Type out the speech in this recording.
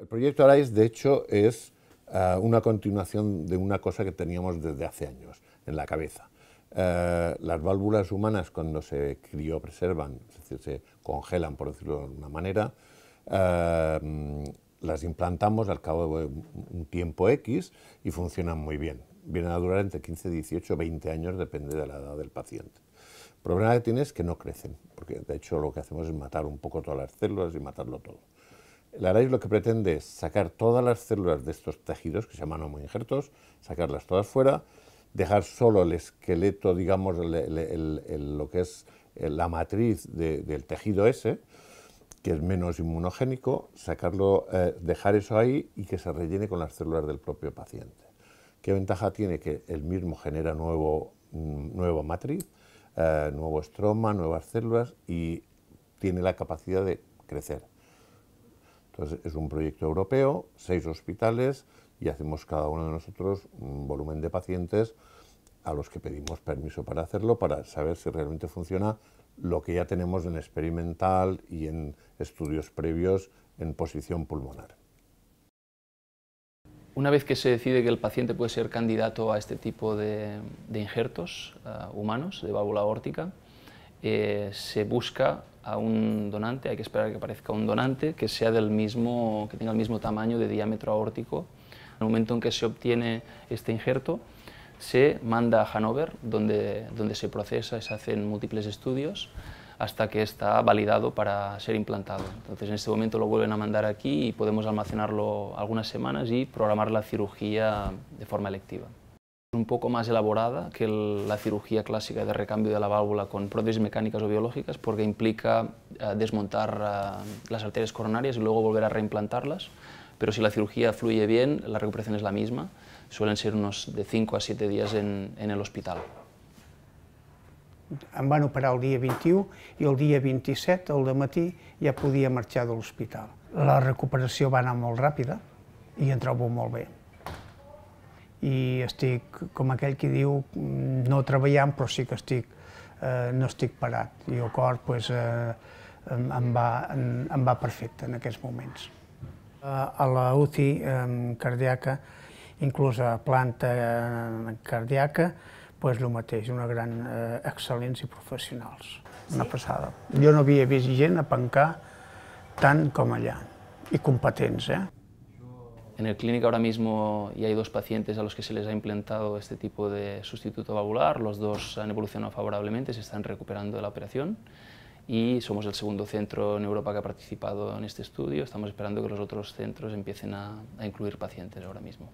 El proyecto Arais, de hecho, es eh, una continuación de una cosa que teníamos desde hace años en la cabeza. Eh, las válvulas humanas, cuando se criopreservan, es decir, se congelan, por decirlo de una manera, eh, las implantamos al cabo de un tiempo X y funcionan muy bien. Vienen a durar entre 15, 18, 20 años, depende de la edad del paciente. El problema que tiene es que no crecen, porque de hecho lo que hacemos es matar un poco todas las células y matarlo todo. La ARAIS lo que pretende es sacar todas las células de estos tejidos, que se llaman homoinjertos, sacarlas todas fuera, dejar solo el esqueleto, digamos, lo que es eh, la matriz del tejido ese, que es menos inmunogénico, eh, dejar eso ahí y que se rellene con las células del propio paciente. ¿Qué ventaja tiene? Que el mismo genera nuevo, mm, nueva matriz, eh, nuevo estroma, nuevas células y tiene la capacidad de crecer es un proyecto europeo, seis hospitales y hacemos cada uno de nosotros un volumen de pacientes a los que pedimos permiso para hacerlo, para saber si realmente funciona lo que ya tenemos en experimental y en estudios previos en posición pulmonar. Una vez que se decide que el paciente puede ser candidato a este tipo de, injertos eh, humanos de válvula órtica, eh, se busca a un donante, hay que esperar que aparezca un donante que sea que tenga el mismo tamaño de diámetro aórtico. En el momento en que se obtiene este injerto, se manda a Hanover, donde se procesa y se hacen múltiples estudios hasta que está validado para ser implantado. Entonces, en este momento lo vuelven a mandar aquí y podemos almacenarlo algunas semanas y programar la cirugía de forma electiva. un poco más elaborada que la cirugía clásica de recambio de la válvula con prótesis mecánicas o biológicas porque implica eh, desmontar eh, las arterias coronarias y luego volver a reimplantarlas, pero si la cirugía fluye bien, la recuperación es la misma, suelen ser unos de 5 a 7 días en, en el hospital. Em van operar el dia 21 i el dia 27, al matí, ja podia marxar de l'hospital. La recuperació va anar molt ràpida i em trobo molt bé i estic, com aquell que diu, no treballant, però sí que estic, eh, no estic parat. I el cor pues, eh, em, va, em va perfecte en aquests moments. Eh, a la UCI eh, cardíaca, inclús a planta eh, cardíaca, pues, el mateix, una gran eh, i professionals. Sí? Una passada. Jo no havia vist gent a pencar tant com allà, i competents, eh? En el clínica ahora mismo ya hay dos pacientes a los que se les ha implantado este tipo de sustituto valvular, los dos han evolucionado favorablemente, se están recuperando de la operación y somos el segundo centro en Europa que ha participado en este estudio, estamos esperando que los otros centros empiecen a incluir pacientes ahora mismo.